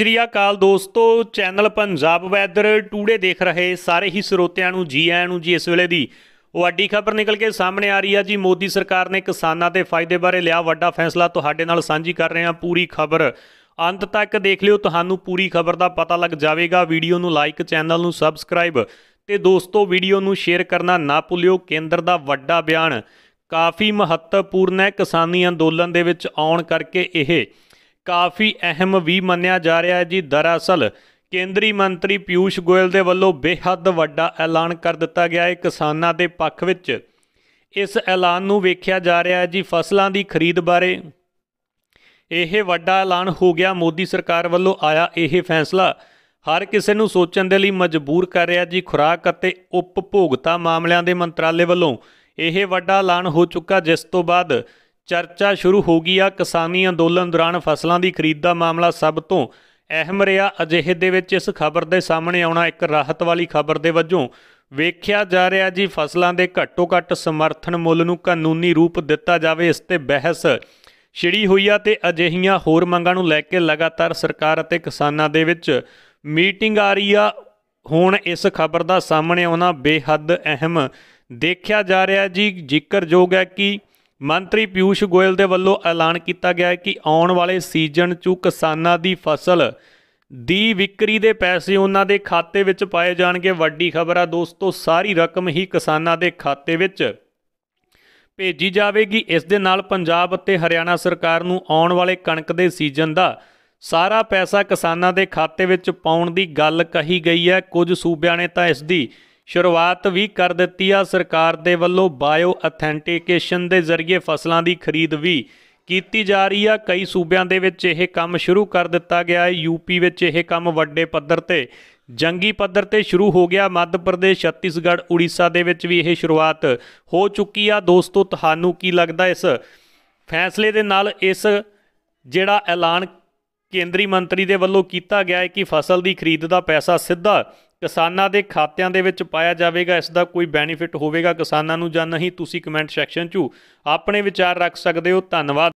ਸ਼੍ਰੀ ਅਕਾਲ ਦੋਸਤੋ channel Punjab weather today ਦੇਖ ਰਹੇ ਸਾਰੇ ਹੀ ਸਰੋਤਿਆਂ ਨੂੰ ਜੀ ਆਇਆਂ ਨੂੰ ਜੀ ਇਸ ਵੇਲੇ ਦੀ ਵੱਡੀ ਖਬਰ ਨਿਕਲ ਕੇ ਸਾਹਮਣੇ ਆ ਰਹੀ ਆ ਜੀ ਮੋਦੀ ਸਰਕਾਰ ਨੇ ਕਿਸਾਨਾਂ ਦੇ ਫਾਇਦੇ ਬਾਰੇ ਲਿਆ ਵੱਡਾ ਫੈਸਲਾ ਤੁਹਾਡੇ ਨਾਲ ਸਾਂਝੀ ਕਰ ਰਹੇ ਹਾਂ ਪੂਰੀ ਖਬਰ ਅੰਤ ਤੱਕ ਦੇਖ ਲਿਓ ਤੁਹਾਨੂੰ ਪੂਰੀ ਖਬਰ ਦਾ ਪਤਾ ਲੱਗ ਜਾਵੇਗਾ ਵੀਡੀਓ ਨੂੰ ਲਾਈਕ ਚੈਨਲ ਨੂੰ ਸਬਸਕ੍ਰਾਈਬ ਤੇ ਦੋਸਤੋ ਵੀਡੀਓ ਨੂੰ ਸ਼ੇਅਰ ਕਰਨਾ ਨਾ ਭੁੱਲਿਓ ਕੇਂਦਰ ਦਾ ਵੱਡਾ ਬਿਆਨ ਕਾਫੀ ਮਹੱਤਵਪੂਰਨ ਹੈ ਕਿਸਾਨੀ ਅੰਦੋਲਨ ਦੇ ਵਿੱਚ ਆਉਣ ਕਰਕੇ ਇਹ ਕਾਫੀ ਅਹਿਮ ਵੀ ਮੰਨਿਆ ਜਾ ਰਿਹਾ ਹੈ ਜੀ ਦਰਅਸਲ ਕੇਂਦਰੀ ਮੰਤਰੀ ਪਿਊਸ਼ ਗੋਇਲ ਦੇ ਵੱਲੋਂ ਬੇਹੱਦ ਵੱਡਾ ਐਲਾਨ ਕਰ ਦਿੱਤਾ ਗਿਆ ਹੈ ਕਿਸਾਨਾਂ ਦੇ ਪੱਖ ਵਿੱਚ ਇਸ ਐਲਾਨ ਨੂੰ ਵੇਖਿਆ ਜਾ ਰਿਹਾ ਹੈ ਜੀ ਫਸਲਾਂ ਦੀ ਖਰੀਦ ਬਾਰੇ ਇਹ ਵੱਡਾ ਐਲਾਨ ਹੋ ਗਿਆ ਮੋਦੀ ਸਰਕਾਰ ਵੱਲੋਂ ਆਇਆ ਇਹ ਫੈਸਲਾ ਹਰ ਕਿਸੇ ਨੂੰ ਸੋਚਣ ਦੇ ਲਈ ਮਜਬੂਰ ਕਰ ਰਿਹਾ ਜੀ ਖੁਰਾਕ ਅਤੇ ਉਪਭੋਗਤਾ ਮਾਮਲਿਆਂ ਦੇ ਮੰਤਰਾਲੇ ਵੱਲੋਂ ਇਹ ਵੱਡਾ ਐਲਾਨ ਹੋ ਚੁੱਕਾ ਜਿਸ ਤੋਂ ਬਾਅਦ ਚਰਚਾ ਸ਼ੁਰੂ ਹੋ ਗਈ ਆ ਕਿਸਾਨੀ ਅੰਦੋਲਨ ਦੌਰਾਨ ਫਸਲਾਂ ਦੀ ਖਰੀਦ ਦਾ ਮਾਮਲਾ ਸਭ ਤੋਂ ਅਹਿਮ ਰਿਹਾ ਅਜਿਹੇ ਦੇ ਵਿੱਚ ਇਸ ਖਬਰ ਦੇ ਸਾਹਮਣੇ ਆਉਣਾ ਇੱਕ ਰਾਹਤ ਵਾਲੀ ਖਬਰ ਦੇ ਵਜੋਂ ਵੇਖਿਆ ਜਾ ਰਿਹਾ ਜੀ ਫਸਲਾਂ ਦੇ ਘੱਟੋ-ਘੱਟ ਸਮਰਥਨ ਮੁੱਲ ਨੂੰ ਕਾਨੂੰਨੀ ਰੂਪ ਦਿੱਤਾ ਜਾਵੇ ਇਸ ਤੇ ਬਹਿਸ ਛਿੜੀ ਹੋਈ ਆ ਤੇ ਅਜਿਹੀਆਂ ਹੋਰ ਮੰਗਾਂ ਨੂੰ ਲੈ ਕੇ ਲਗਾਤਾਰ ਸਰਕਾਰ ਅਤੇ ਕਿਸਾਨਾਂ ਦੇ ਵਿੱਚ ਮੀਟਿੰਗ ਆ ਰਹੀ ਆ ਹੁਣ ਇਸ ਖਬਰ ਦਾ ਸਾਹਮਣੇ ਆਉਣਾ ਬੇਹੱਦ ਅਹਿਮ ਦੇਖਿਆ ਜਾ ਰਿਹਾ ਜੀ ਜ਼ਿਕਰਯੋਗ ਹੈ ਕਿ ਮੰਤਰੀ ਪਿਊਸ਼ ਗੋਇਲ ਦੇ ਵੱਲੋਂ ਐਲਾਨ ਕੀਤਾ ਗਿਆ ਹੈ ਕਿ ਆਉਣ ਵਾਲੇ ਸੀਜ਼ਨ 'ਚ ਕਿਸਾਨਾਂ ਦੀ ਫਸਲ ਦੀ ਵਿਕਰੀ ਦੇ ਪੈਸੇ ਉਹਨਾਂ ਦੇ ਖਾਤੇ ਵਿੱਚ ਪਾਏ ਜਾਣਗੇ ਵੱਡੀ ਖਬਰ ਆ ਦੋਸਤੋ ਸਾਰੀ ਰਕਮ ਹੀ ਕਿਸਾਨਾਂ ਦੇ ਖਾਤੇ ਵਿੱਚ ਭੇਜੀ ਜਾਵੇਗੀ ਇਸ ਦੇ ਨਾਲ ਪੰਜਾਬ ਅਤੇ ਹਰਿਆਣਾ ਸਰਕਾਰ ਨੂੰ ਆਉਣ ਵਾਲੇ ਕਣਕ ਦੇ ਸੀਜ਼ਨ ਦਾ ਸਾਰਾ ਪੈਸਾ ਕਿਸਾਨਾਂ ਦੇ ਖਾਤੇ ਵਿੱਚ ਪਾਉਣ ਦੀ ਗੱਲ ਕਹੀ ਗਈ ਹੈ ਕੁਝ ਸੂਬਿਆਂ ਨੇ ਤਾਂ ਇਸ ਦੀ ਸ਼ੁਰੂਆਤ ਵੀ ਕਰ ਦਿੱਤੀ ਆ ਸਰਕਾਰ ਦੇ ਵੱਲੋਂ ਬਾਇਓ ਅਥੈਂਟੀਕੇਸ਼ਨ ਦੇ ਜ਼ਰੀਏ ਫਸਲਾਂ ਦੀ ਖਰੀਦ ਵੀ ਕੀਤੀ ਜਾ ਰਹੀ ਆ ਕਈ ਸੂਬਿਆਂ ਦੇ ਵਿੱਚ ਇਹ ਕੰਮ ਸ਼ੁਰੂ ਕਰ ਦਿੱਤਾ ਗਿਆ ਹੈ ਯੂਪੀ ਵਿੱਚ ਇਹ ਕੰਮ ਵੱਡੇ ਪੱਧਰ ਤੇ ਜੰਗੀ ਪੱਧਰ ਤੇ ਸ਼ੁਰੂ ਹੋ ਗਿਆ ਮੱਧ ਪ੍ਰਦੇਸ਼ ਛੱਤੀਸਗੜ੍ਹ ਉੜੀਸਾ ਦੇ ਵਿੱਚ ਵੀ ਇਹ ਸ਼ੁਰੂਆਤ ਹੋ ਚੁੱਕੀ ਆ ਦੋਸਤੋ ਤੁਹਾਨੂੰ ਕੀ ਲੱਗਦਾ ਇਸ ਫੈਸਲੇ ਦੇ ਨਾਲ ਇਸ ਜਿਹੜਾ ਐਲਾਨ ਕੇਂਦਰੀ ਮੰਤਰੀ ਦੇ ਵੱਲੋਂ ਕੀਤਾ ਗਿਆ ਹੈ ਕਿ ਫਸਲ ਦੀ ਖਰੀਦ ਦਾ ਪੈਸਾ ਸਿੱਧਾ ਕਿਸਾਨਾਂ ਦੇ ਖਾਤਿਆਂ ਦੇ ਵਿੱਚ ਪਾਇਆ ਜਾਵੇਗਾ ਇਸ ਦਾ ਕੋਈ ਬੈਨੀਫਿਟ ਹੋਵੇਗਾ ਕਿਸਾਨਾਂ ਨੂੰ ਜਾਂ ਨਹੀਂ ਤੁਸੀਂ ਕਮੈਂਟ ਸੈਕਸ਼ਨ 'ਚ ਆਪਣੇ ਵਿਚਾਰ ਰੱਖ ਸਕਦੇ ਹੋ ਧੰਨਵਾਦ